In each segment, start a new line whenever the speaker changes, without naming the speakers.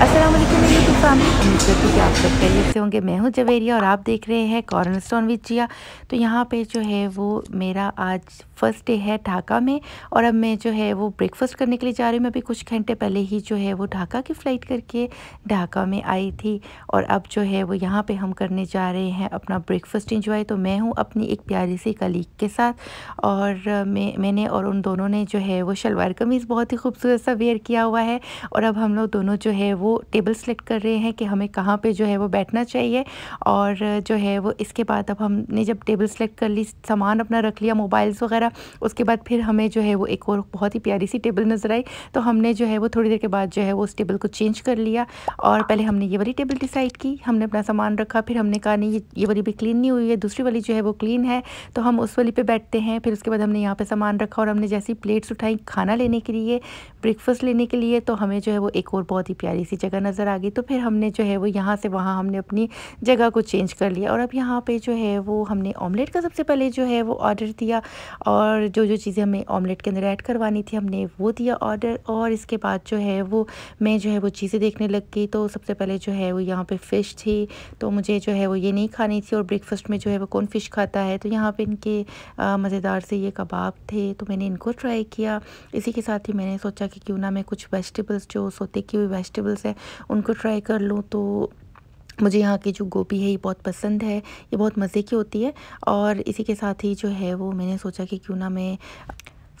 Aslam YouTube family उम्मीद करती कि आप सब खैरियत से होंगे मैं हूँ जवेरिया और आप देख रहे हैं कॉर्नर स्टोन विचिया जिया तो यहाँ पे जो है वो मेरा आज फर्स्ट डे है ढाका में और अब मैं जो है वो ब्रेकफास्ट करने के लिए जा रही हूँ मैं अभी कुछ घंटे पहले ही जो है वो ढाका की फ़्लाइट करके ढाका में आई थी और अब जो है वो यहाँ पर हम करने जा रहे हैं अपना ब्रेकफास्ट इंजॉय तो मैं हूँ अपनी एक प्यारी सी कलीग के साथ और मैं मैंने और उन दोनों ने जो है वो शलवार कमीज़ बहुत ही खूबसूरत सा वेयर किया हुआ है और अब हम लोग दोनों जो है वो टेबल सेलेक्ट कर रहे हैं कि हमें कहाँ पे जो है वो बैठना चाहिए और जो है वो इसके बाद अब हमने जब टेबल सेलेक्ट कर ली सामान अपना रख लिया मोबाइल्स वगैरह उसके बाद फिर हमें जो है वो एक और बहुत ही प्यारी सी टेबल नज़र आई तो हमने जो है वो थोड़ी देर के बाद जो है वो उस टेबल को चेंज कर लिया और पहले हमने ये वाली टेबल डिसाइड की हमने अपना सामान रखा फिर हमने कहा नहीं ये ये वाली भी क्लीन नहीं हुई है दूसरी वाली जो है वो क्लीन है तो हम उस वाली पर बैठते हैं फिर उसके बाद हमने यहाँ पर सामान रखा और हमने जैसी प्लेट्स उठाई खाना लेने के लिए ब्रेकफास्ट लेने के लिए तो हमें जो है वो एक और बहुत ही प्यारी सी जगह नज़र आ गई तो फिर हमने जो है वो यहाँ से वहाँ हमने अपनी जगह को चेंज कर लिया और अब यहाँ पे जो है वो हमने ऑमलेट का सबसे पहले जो है वो ऑर्डर दिया और जो जो चीज़ें हमें ऑमलेट के अंदर ऐड करवानी थी हमने वो दिया ऑर्डर और इसके बाद जो है वो मैं जो है वो चीज़ें देखने लग गई तो सबसे पहले जो है वो यहाँ पर फ़िश थी तो मुझे जो है वो ये नहीं खानी थी और ब्रेकफास्ट में जो है वो कौन फ़िश खाता है तो यहाँ पर इनके मज़ेदार से ये कबाब थे तो मैंने इनको ट्राई किया इसी के साथ ही मैंने सोचा कि क्यों ना मैं कुछ वेजिटेबल्स जो सोते की हुई वेजिटेबल्स डिशेस है उनको ट्राई कर लूँ तो मुझे यहाँ की जो गोभी है ये बहुत पसंद है ये बहुत मज़े की होती है और इसी के साथ ही जो है वो मैंने सोचा कि क्यों ना मैं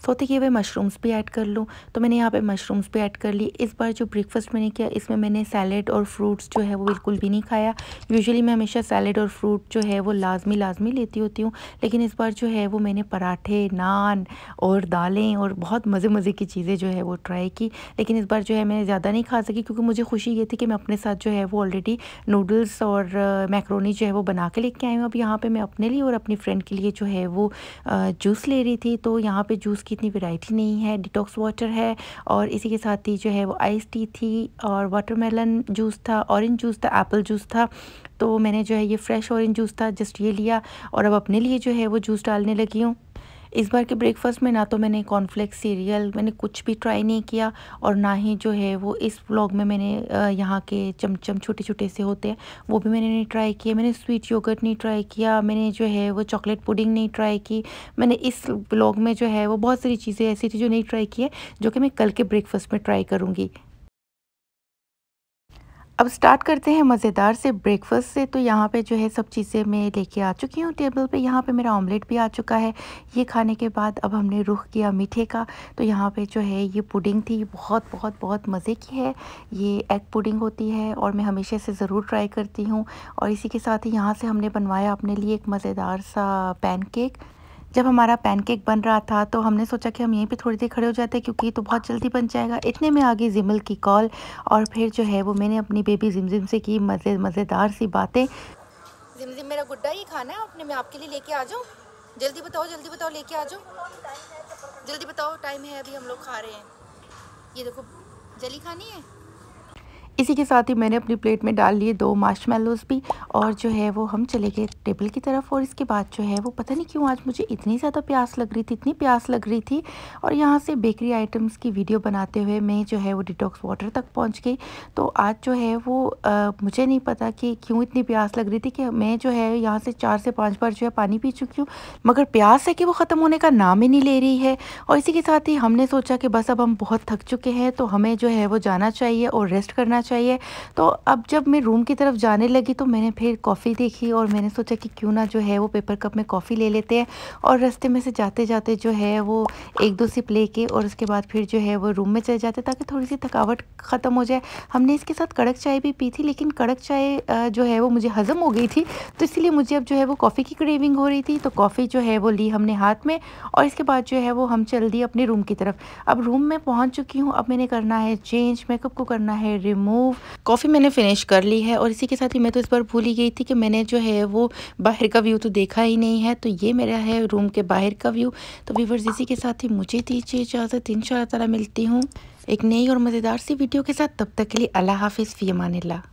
सोते किए हुए मशरूम्स भी ऐड कर लूँ तो मैंने यहाँ पे मशरूम्स भी ऐड कर ली इस बार जो ब्रेकफास्ट मैंने किया इसमें मैंने सैलड और फ्रूट्स जो है वो बिल्कुल भी नहीं खाया यूजुअली मैं हमेशा सैलड और फ्रूट जो है वो लाजमी लाजमी लेती होती हूँ लेकिन इस बार जो है वो मैंने पराठे नान और दालें और बहुत मज़े मज़े की चीज़ें जो है वो ट्राई की लेकिन इस बार जो है मैंने ज़्यादा नहीं खा सकी क्योंकि मुझे खुशी ये थी कि मैं अपने साथ जो है वो ऑलरेडी नूडल्स और मैक्रोनी जो है वो बना के लेके आई हूँ अब यहाँ पर मैं अपने लिए और अपनी फ्रेंड के लिए जो है वो जूस ले रही थी तो यहाँ पर जूस की की इतनी वैरायटी नहीं है डिटॉक्स वाटर है और इसी के साथ ही जो है वो आइस टी थी और वाटरमेलन जूस था ऑरेंज जूस था एप्पल जूस था तो मैंने जो है ये फ्रेश ऑरेंज जूस था जस्ट ये लिया और अब अपने लिए जो है वो जूस डालने लगी हूँ इस बार के ब्रेकफास्ट में ना तो मैंने कॉर्नफ्लेक्स सीरियल मैंने कुछ भी ट्राई नहीं किया और ना ही जो है वो इस व्लॉग में मैंने यहाँ के चमचम छोटे छोटे से होते हैं वो भी मैंने नहीं ट्राई किए मैंने स्वीट योगर्ट नहीं ट्राई किया मैंने जो है वो चॉकलेट पुडिंग नहीं ट्राई की मैंने इस व्लॉग में जो है वो बहुत सारी चीज़ें ऐसी थी जो नहीं ट्राई की है जो कि मैं कल के ब्रेकफास्ट में ट्राई करूँगी अब स्टार्ट करते हैं मज़ेदार से ब्रेकफास्ट से तो यहाँ पे जो है सब चीज़ें मैं लेके आ चुकी हूँ टेबल पे यहाँ पे मेरा ऑमलेट भी आ चुका है ये खाने के बाद अब हमने रुख किया मीठे का तो यहाँ पे जो है ये पुडिंग थी बहुत बहुत बहुत मज़े की है ये एग पुडिंग होती है और मैं हमेशा से ज़रूर ट्राई करती हूँ और इसी के साथ ही यहाँ से हमने बनवाया अपने लिए एक मज़ेदार सा पैनकेक जब हमारा पैनकेक बन रहा था तो हमने सोचा कि हम यहीं पे थोड़ी देर खड़े हो जाते हैं क्योंकि तो बहुत जल्दी बन जाएगा इतने में आ गई जिमल की कॉल और फिर जो है वो मैंने अपनी बेबी जिमजिम से की मज़े मज़ेदार सी बातें जिमजिम मेरा गुड्डा ही खाना है अपने मैं आपके लिए लेके आ जाऊँ जल्दी बताओ जल्दी बताओ लेके आ जाओ जल्दी बताओ टाइम है अभी हम लोग खा रहे हैं ये देखो जली खानी है इसी के साथ ही मैंने अपनी प्लेट में डाल लिए दो माश भी और जो है वो हम चले गए टेबल की तरफ और इसके बाद जो है वो पता नहीं क्यों आज मुझे इतनी ज़्यादा प्यास लग रही थी इतनी प्यास लग रही थी और यहाँ से बेकरी आइटम्स की वीडियो बनाते हुए मैं जो है वो डिटॉक्स वाटर तक पहुँच गई तो आज जो है वो आ, मुझे नहीं पता कि क्यों इतनी प्यास लग रही थी कि मैं जो है यहाँ से चार से पाँच बार जो है पानी पी चुकी हूँ मगर प्यास है कि वो ख़त्म होने का नाम ही नहीं ले रही है और इसी के साथ ही हमने सोचा कि बस अब हम बहुत थक चुके हैं तो हमें जो है वो जाना चाहिए और रेस्ट करना चाहिए तो अब जब मैं रूम की तरफ जाने लगी तो मैंने फिर कॉफ़ी देखी और मैंने सोचा कि क्यों ना जो है वो पेपर कप में कॉफ़ी ले लेते हैं और रस्ते में से जाते जाते जो है वो एक दो सिप ले के और उसके बाद फिर जो है वो रूम में चले जाते ताकि थोड़ी सी थकावट ख़त्म हो जाए हमने इसके साथ कड़क चाय भी पी थी लेकिन कड़क चाय जो है वो मुझे हज़म हो गई थी तो इसलिए मुझे अब जो है वो कॉफ़ी की क्रेविंग हो रही थी तो कॉफ़ी जो है वो ली हमने हाथ में और इसके बाद जो है वो हम चल दिए अपने रूम की तरफ अब रूम में पहुँच चुकी हूँ अब मैंने करना है चेंज मेकअप को करना है रिमूव रिमूव कॉफ़ी मैंने फिनिश कर ली है और इसी के साथ ही मैं तो इस बार भूल ही गई थी कि मैंने जो है वो बाहर का व्यू तो देखा ही नहीं है तो ये मेरा है रूम के बाहर का व्यू तो व्यूवर्स इसी के साथ ही मुझे दीजिए इजाज़त इन शाला मिलती हूँ एक नई और मज़ेदार सी वीडियो के साथ तब तक के लिए अल्लाह हाफिज़ फ़ीमान ला